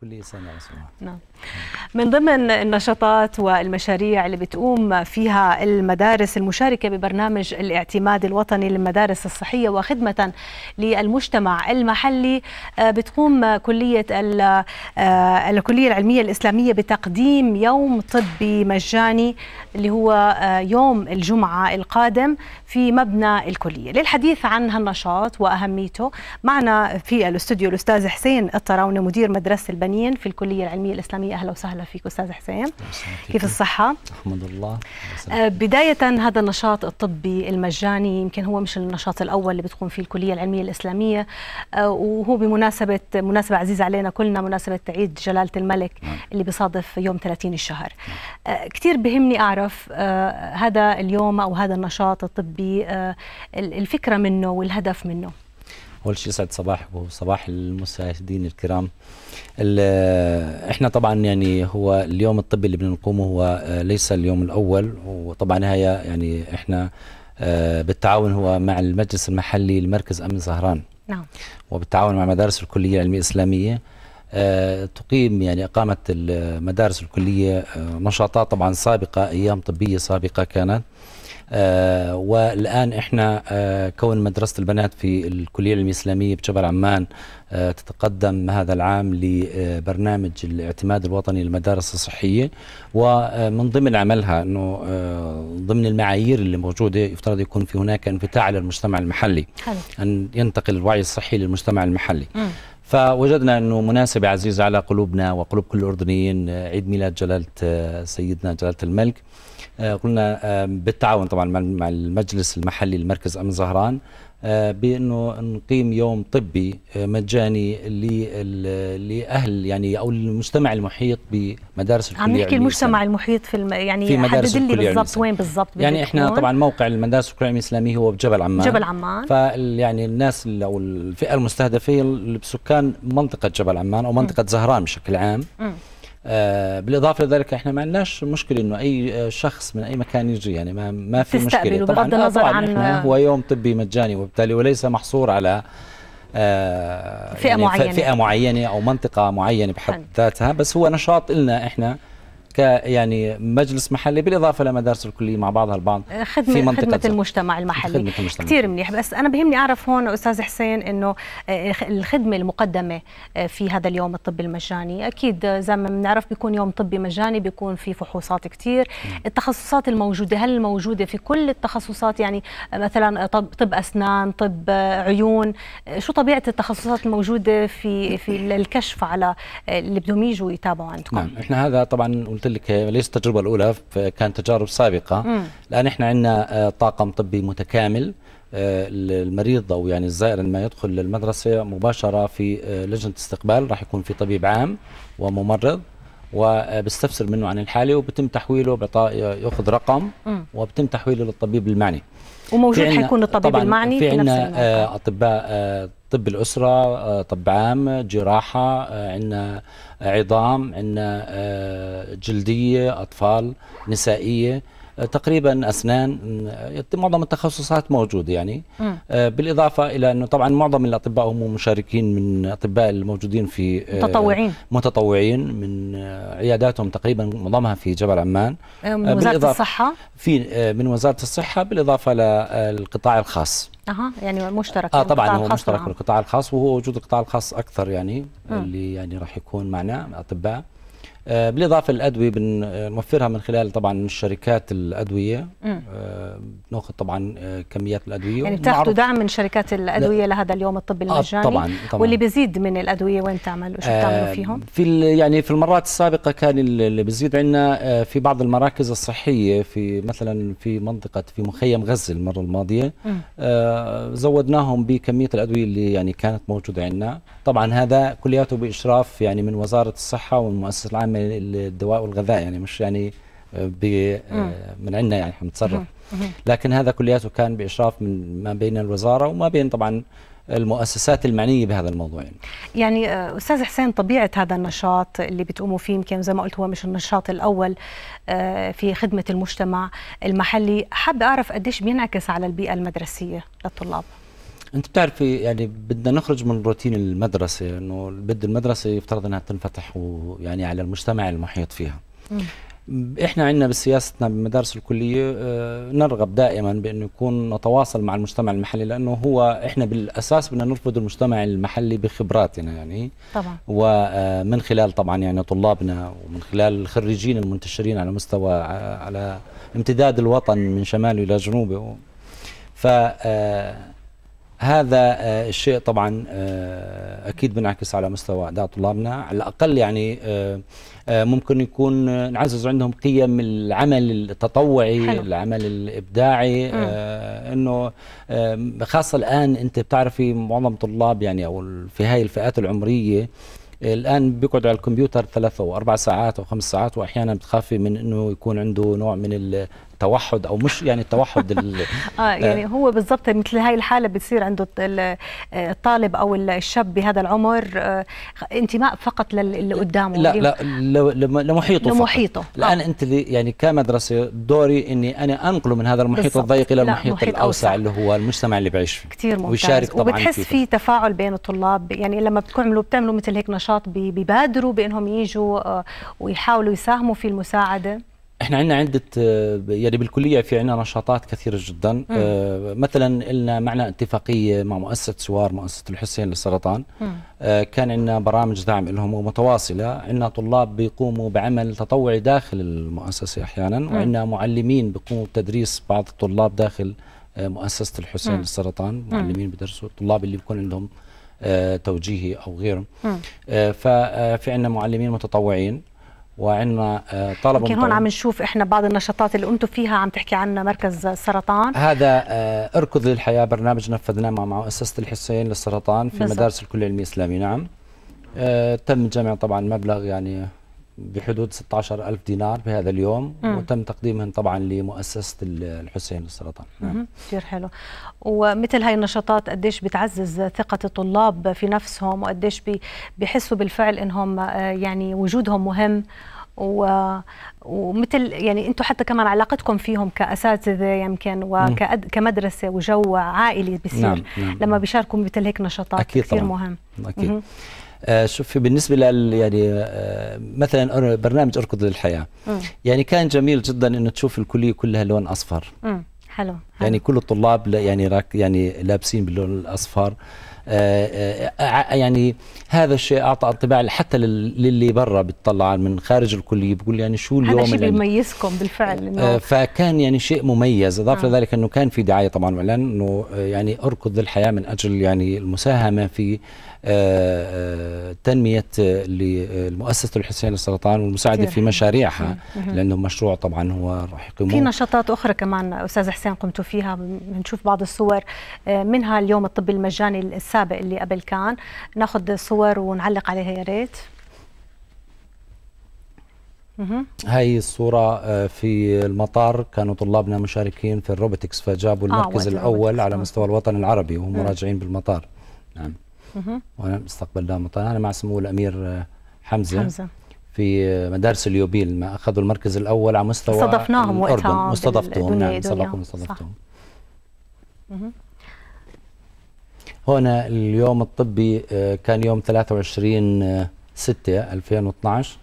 كل سنة وسنة نعم, نعم. من ضمن النشاطات والمشاريع اللي بتقوم فيها المدارس المشاركة ببرنامج الاعتماد الوطني للمدارس الصحية وخدمة للمجتمع المحلي آه، بتقوم كلية آه، الكلية العلمية الإسلامية بتقديم يوم طبي مجاني اللي هو آه، يوم الجمعة القادم في مبنى الكلية للحديث عن هالنشاط وأهميته معنا في الاستوديو الأستاذ حسين الطراونة مدير مدرسة البنين في الكلية العلمية الإسلامية أهلا وسهلا وسهلا فيك أستاذ حسين كيف الصحة؟ الحمد لله آه، بداية هذا النشاط الطبي المجاني يمكن هو مش النشاط الأول اللي بتقوم فيه الكلية العلمية الإسلامية آه، وهو بمناسبة مناسبة عزيزة علينا كلنا مناسبة عيد جلالة الملك نعم. اللي بيصادف يوم 30 الشهر آه، كثير بهمني أعرف هذا اليوم أو هذا النشاط الطبي الفكرة منه والهدف منه اول شيء يسعد صباحك وصباح المشاهدين الكرام احنا طبعا يعني هو اليوم الطبي اللي بنقومه هو آه، ليس اليوم الاول وطبعا هي يعني احنا آه، بالتعاون هو مع المجلس المحلي لمركز امن زهران نعم وبالتعاون مع مدارس الكليه العلميه الاسلاميه آه، تقيم يعني اقامه المدارس الكليه نشاطات طبعا سابقه ايام طبيه سابقه كانت آه والان احنا آه كون مدرسه البنات في الكليه الاسلاميه بجبل عمان آه تتقدم هذا العام لبرنامج الاعتماد الوطني للمدارس الصحيه ومن ضمن عملها انه آه، ضمن المعايير اللي موجوده يفترض يكون في هناك انفتاح للمجتمع المحلي حلو. ان ينتقل الوعي الصحي للمجتمع المحلي م. فوجدنا انه مناسبه عزيزه على قلوبنا وقلوب كل الاردنيين آه، عيد ميلاد جلاله آه، سيدنا جلاله الملك آه، قلنا بالتعاون طبعا مع المجلس المحلي لمركز امن زهران آه، بانه نقيم يوم طبي آه، مجاني لاهل يعني او المجتمع المحيط بمدارس الكليه عم نحكي المجتمع المحيط في الم... يعني في مدارس حدد لي بالضبط وين بالضبط يعني احنا طبعا موقع المدارس الكليه الاسلاميه هو بجبل عمان جبل عمان فال يعني الناس او الفئه المستهدفه هي منطقه جبل عمان او منطقه م. زهران بشكل عام م. آه، بالاضافه لذلك احنا ما عندناش مشكله انه اي آه، شخص من اي مكان يجي يعني ما ما في مشكله طبعا آه، النظر طبعا عن هو يوم طبي مجاني وبالتالي وليس محصور على فئه يعني معينه فئه معينه او منطقه معينه بحد أيوة. ذاتها بس هو نشاط لنا احنا يعني مجلس محلي بالاضافه لمدارس الكليه مع بعضها البعض خدمة في منطقه خدمه المجتمع المحلي خدمة المجتمع كثير منيح بس انا بهمني اعرف هون استاذ حسين انه آه، الخدمه المقدمه آه، في هذا اليوم الطبي المجاني اكيد آه، زي ما بنعرف بيكون يوم طبي مجاني بيكون في فحوصات كثير نعم. التخصصات الموجوده هل الموجوده في كل التخصصات يعني مثلا طب اسنان طب عيون شو طبيعه التخصصات الموجوده في في الكشف على اللي بدهم يجوا يتابعوا عندكم نعم احنا هذا طبعا قلت لك ليست التجربه الاولى كانت تجارب سابقه الان احنا عندنا آه، طاقم طبي متكامل المريض آه، او يعني الزائر لما يدخل للمدرسه مباشره في آه، لجنه استقبال راح يكون في طبيب عام وممرض وبستفسر منه عن الحاله وبتم تحويله بعطاء ياخذ رقم وبتم تحويله للطبيب المعني وموجود حيكون الطبيب المعني في عندنا اطباء طب الأسرة آه، طب عام جراحة آه، عنا آه، عظام عنا جلدية أطفال نسائية تقريبا اسنان معظم التخصصات موجوده يعني م. آه، بالاضافه الى انه طبعا معظم الاطباء هم مشاركين من الاطباء الموجودين في آه، متطوعين متطوعين من آه، عياداتهم تقريبا معظمها في جبل عمان من وزاره الصحه في من وزاره الصحه بالاضافه للقطاع الخاص اها يعني مشترك اه يعني طبعا هو مشترك بالقطاع الخاص وهو وجود القطاع الخاص اكثر يعني م. اللي يعني راح يكون معنا اطباء آه، بالاضافه للادويه بنوفرها آه، من خلال طبعا شركات الادويه آه، بناخذ طبعا كميات الادويه يعني بتاخذوا دعم من شركات الادويه لهذا اليوم الطبي المجاني آه طبعا, طبعا واللي بيزيد من الادويه وين تعمل وشو بتعملوا فيهم؟ في يعني في المرات السابقه كان اللي بيزيد عندنا في بعض المراكز الصحيه في مثلا في منطقه في مخيم غزه المره الماضيه آه زودناهم بكميه الادويه اللي يعني كانت موجوده عندنا طبعا هذا كلياته باشراف يعني من وزاره الصحه والمؤسسه العامه الدواء والغذاء يعني مش يعني آه، آه، من عندنا يعني نتصرف لكن هذا كلياته كان باشراف من ما بين الوزاره وما بين طبعا المؤسسات المعنيه بهذا الموضوع يعني. يعني آه، استاذ حسين طبيعه هذا النشاط اللي بتقوموا فيه يمكن زي ما قلت هو مش النشاط الاول في خدمه المجتمع المحلي حابه اعرف قديش بينعكس على البيئه المدرسيه للطلاب انت بتعرفي يعني بدنا نخرج من روتين المدرسه انه بد المدرسه يفترض انها تنفتح ويعني على المجتمع المحيط فيها م. احنا عندنا بسياستنا بمدارس الكليه آه، نرغب دائما بانه يكون نتواصل مع المجتمع المحلي لانه هو احنا بالاساس بدنا نرفض المجتمع المحلي بخبراتنا يعني طبعا ومن آه، خلال طبعا يعني طلابنا ومن خلال الخريجين المنتشرين على مستوى آه، على امتداد الوطن من شماله الى جنوبه ف هذا آه، الشيء طبعا آه، اكيد بنعكس على مستوى اداء طلابنا على الاقل يعني آه، ممكن يكون نعزز عندهم قيم العمل التطوعي حلو. العمل الابداعي آه انه خاصه الان انت بتعرفي معظم طلاب يعني او في هاي الفئات العمريه الان بيقعد على الكمبيوتر ثلاث او اربع ساعات او خمس ساعات واحيانا بتخافي من انه يكون عنده نوع من توحد او مش يعني التوحد اه يعني هو بالضبط مثل هاي الحاله بتصير عنده الطالب او الشاب بهذا العمر آه، انتماء فقط للي قدامه لا يعني لا, لمحيطه لمحيطه فقط. آه. الان انت يعني كمدرسه دوري اني انا انقله من هذا المحيط الضيق الى المحيط الاوسع الاوسع اللي هو المجتمع اللي بعيش فيه كثير ممتاز ويشارك طبعا وبتحس في تفاعل بين الطلاب يعني لما بتعملوا بتعملوا مثل هيك نشاط ببادروا بانهم يجوا آه، ويحاولوا يساهموا في المساعده احنا عندنا عده آه، يعني بالكليه في عندنا نشاطات كثيره جدا م. آه، مثلا لنا معنا اتفاقيه مع مؤسسه سوار مؤسسه الحسين للسرطان م. آه، كان عندنا برامج دعم لهم ومتواصله عندنا طلاب بيقوموا بعمل تطوعي داخل المؤسسه احيانا وعندنا معلمين بيقوموا بتدريس بعض الطلاب داخل مؤسسه الحسين م. للسرطان معلمين بدرسوا الطلاب اللي بيكون عندهم توجيهي او غيره ففي عندنا معلمين متطوعين وعندنا آه، طلبه يمكن هون عم نشوف احنا بعض النشاطات اللي انتم فيها عم تحكي عنا مركز السرطان هذا آه، اركض للحياه برنامج نفذناه مع مؤسسه الحسين للسرطان في بالزبط. مدارس الكليه العلميه الاسلاميه نعم آه، تم جمع طبعا مبلغ يعني بحدود 16 ألف دينار بهذا اليوم مم. وتم تقديمهم طبعا لمؤسسة الحسين للسرطان نعم. كثير حلو ومثل هاي النشاطات قديش بتعزز ثقة الطلاب في نفسهم وقديش بيحسوا بالفعل انهم آه، يعني وجودهم مهم و... ومثل يعني انتم حتى كمان علاقتكم فيهم كاساتذه يمكن وكمدرسه وجو عائلي بصير نعم. نعم. لما نعم. بيشاركوا مثل هيك نشاطات أكيد كثير طبعا. مهم اكيد مهم. آه، شوفي بالنسبه لل يعني آه، مثلا برنامج اركض للحياه م. يعني كان جميل جدا انه تشوف الكليه كلها لون اصفر حلو. حلو يعني كل الطلاب يعني راك يعني لابسين باللون الاصفر آه، يعني هذا الشيء اعطى انطباع حتى للي برا بتطلع من خارج الكليه بقول يعني شو اليوم هذا الشيء بيميزكم بالفعل فكان يعني شيء مميز اضاف لذلك انه كان في دعايه طبعا واعلان انه يعني اركض للحياه من اجل يعني المساهمه في آه، آه، تنميه لمؤسسه الحسين للسرطان والمساعده في مشاريعها لانه مشروع طبعا هو راح يقوم في نشاطات اخرى كمان استاذ حسين قمتوا فيها بنشوف بعض الصور آه، منها اليوم الطبي المجاني السابق اللي قبل كان ناخذ صور ونعلق عليها يا ريت هاي الصورة في المطار كانوا طلابنا مشاركين في الروبوتكس فجابوا المركز آه الأول على مستوى الوطن العربي وهم راجعين بالمطار نعم وانا استقبلنا انا مع سمو الامير آه، حمزه, حمزة. في آه، مدارس اليوبيل ما اخذوا المركز الاول على مستوى استضفناهم وقتها استضفتهم نعم استضفتهم استضفتهم هنا اليوم الطبي آه، كان يوم 23 6 2012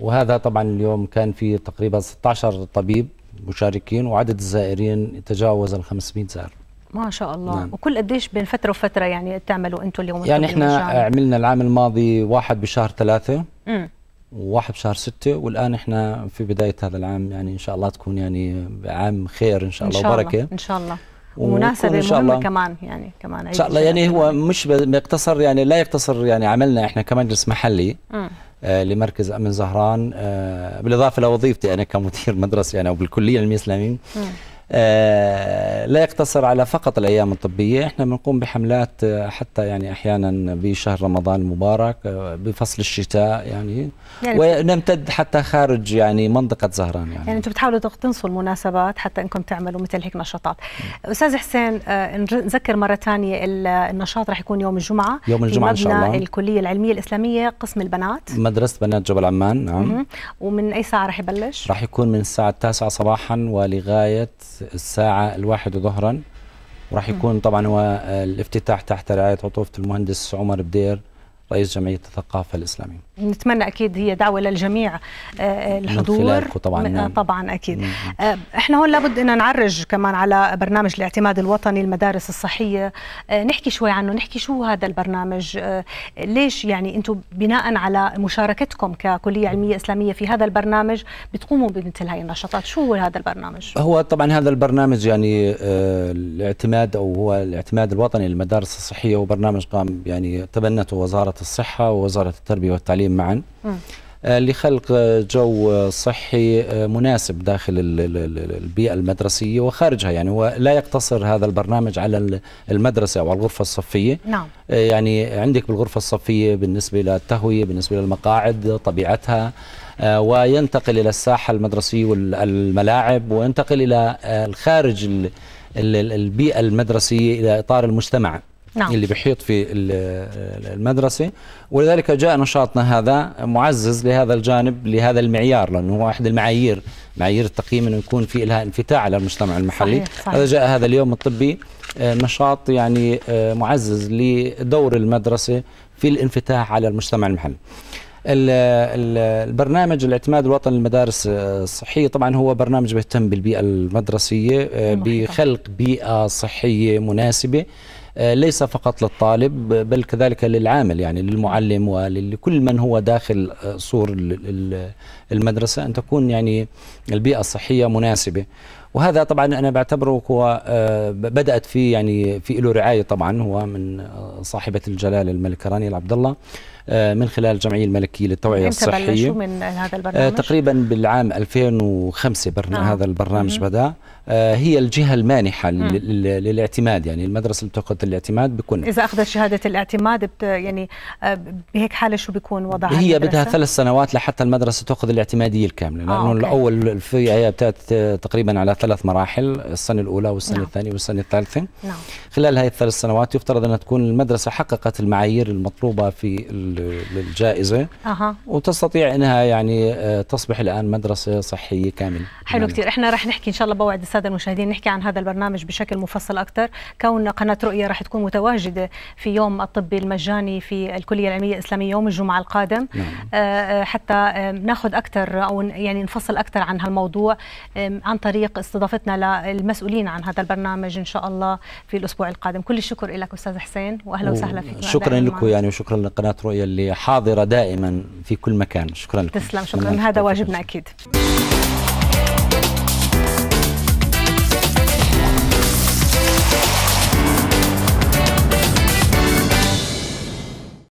وهذا طبعا اليوم كان في تقريبا 16 طبيب مشاركين وعدد الزائرين تجاوز ال 500 زائر ما شاء الله نعم. وكل قديش بين فتره وفتره يعني تعملوا انتم اليوم يعني احنا عملنا العام الماضي واحد بشهر ثلاثة امم وواحد بشهر ستة والآن إحنا في بداية هذا العام يعني إن شاء الله تكون يعني عام خير إن شاء الله إن شاء وبركة الله. إن شاء الله ومناسبة مهمة كمان يعني كمان إن شاء الله يعني هو مش بيقتصر يعني لا يقتصر يعني عملنا إحنا كمجلس محلي آه لمركز أمن زهران آه بالإضافة لوظيفتي أنا كمدير مدرسة يعني أو بالكلية الإسلامية آه، لا يقتصر على فقط الايام الطبيه احنا بنقوم بحملات آه، حتى يعني احيانا بشهر رمضان المبارك آه، بفصل الشتاء يعني يعني ونمتد حتى خارج يعني منطقه زهران يعني يعني انتم بتحاولوا تقتنصوا المناسبات حتى انكم تعملوا مثل هيك نشاطات استاذ حسين آه، نذكر مره ثانيه النشاط رح يكون يوم الجمعه يوم الجمعه ان شاء الله الكليه العلميه الاسلاميه قسم البنات مدرسه بنات جبل عمان نعم ومن اي ساعه رح يبلش رح يكون من الساعه 9 صباحا ولغايه الساعه الواحدة ظهرا وراح يكون طبعا هو الافتتاح تحت رعايه عطوفه المهندس عمر بدير رئيس جمعيه الثقافه الاسلاميه نتمنى اكيد هي دعوه للجميع آه، آه، الحضور طبعا آه، نعم. طبعا اكيد نعم. احنا هون لابد ان نعرج كمان على برنامج الاعتماد الوطني المدارس الصحيه نحكي شوي عنه نحكي شو هذا البرنامج ليش يعني انتم بناء على مشاركتكم ككليه علميه اسلاميه في هذا البرنامج بتقوموا بمثل هاي النشاطات شو هو هذا البرنامج هو طبعا هذا البرنامج يعني الاعتماد او هو الاعتماد الوطني للمدارس الصحيه وبرنامج قام يعني تبنته وزاره الصحه ووزاره التربيه والتعليم الاثنين معا آه، لخلق جو صحي آه، مناسب داخل البيئة المدرسية وخارجها يعني ولا يقتصر هذا البرنامج على المدرسة أو الغرفة الصفية نعم. آه، يعني عندك بالغرفة الصفية بالنسبة للتهوية بالنسبة للمقاعد طبيعتها وينتقل إلى الساحة المدرسية والملاعب وينتقل إلى الخارج البيئة المدرسية إلى إطار المجتمع نعم. اللي بيحيط في المدرسة ولذلك جاء نشاطنا هذا معزز لهذا الجانب لهذا المعيار لأنه هو أحد المعايير معايير التقييم أنه يكون في لها انفتاح على المجتمع المحلي صحيح صحيح. هذا جاء هذا اليوم الطبي آه، نشاط يعني آه، معزز لدور المدرسة في الانفتاح على المجتمع المحلي البرنامج الاعتماد الوطني للمدارس آه، الصحيه طبعا هو برنامج بيهتم بالبيئه المدرسيه بخلق بيئه صحيه مناسبه آه، ليس فقط للطالب بل كذلك للعامل يعني للمعلم ولكل من هو داخل آه، سور المدرسة أن تكون يعني البيئة الصحية مناسبة وهذا طبعا انا بعتبره هو آه، بدات فيه يعني في له رعايه طبعا هو من صاحبه الجلاله الملكه رانيا عبد الله آه، من خلال الجمعيه الملكيه للتوعيه الصحيه من هذا آه، البرنامج؟ تقريبا بالعام 2005 برنا آه. هذا البرنامج بدا آه، هي الجهه المانحه مم. للاعتماد يعني المدرسه اللي بتاخذ الاعتماد بكون اذا اخذت شهاده الاعتماد بت... يعني بهيك حاله شو بيكون وضعها هي بدها ثلاث سنوات لحتى المدرسه تاخذ الاعتماديه الكامله لانه أوكي. الاول في هي بتات تقريبا على ثلاث مراحل السنه الاولى والسنه نعم. الثانيه والسنه الثالثه نعم. خلال هذه الثلاث سنوات يفترض انها تكون المدرسه حققت المعايير المطلوبه في للجائزه أه. وتستطيع انها يعني آه، تصبح الان مدرسه صحيه كامله حلو نعم. كثير احنا رح نحكي ان شاء الله بوعد الساده المشاهدين نحكي عن هذا البرنامج بشكل مفصل اكثر كون قناه رؤيا رح تكون متواجده في يوم الطبي المجاني في الكليه العلميه الاسلاميه يوم الجمعه القادم نعم. آه، آه، حتى ناخذ اكثر او يعني نفصل اكثر عن هالموضوع عن طريق استضافتنا للمسؤولين عن هذا البرنامج ان شاء الله في الاسبوع القادم كل الشكر لك استاذ حسين واهلا وسهلا فيك شكرا لكم يعني وشكرا لقناه رؤيا يلي حاضره دائما في كل مكان شكرا لكم تسلم شكرا هذا واجبنا اكيد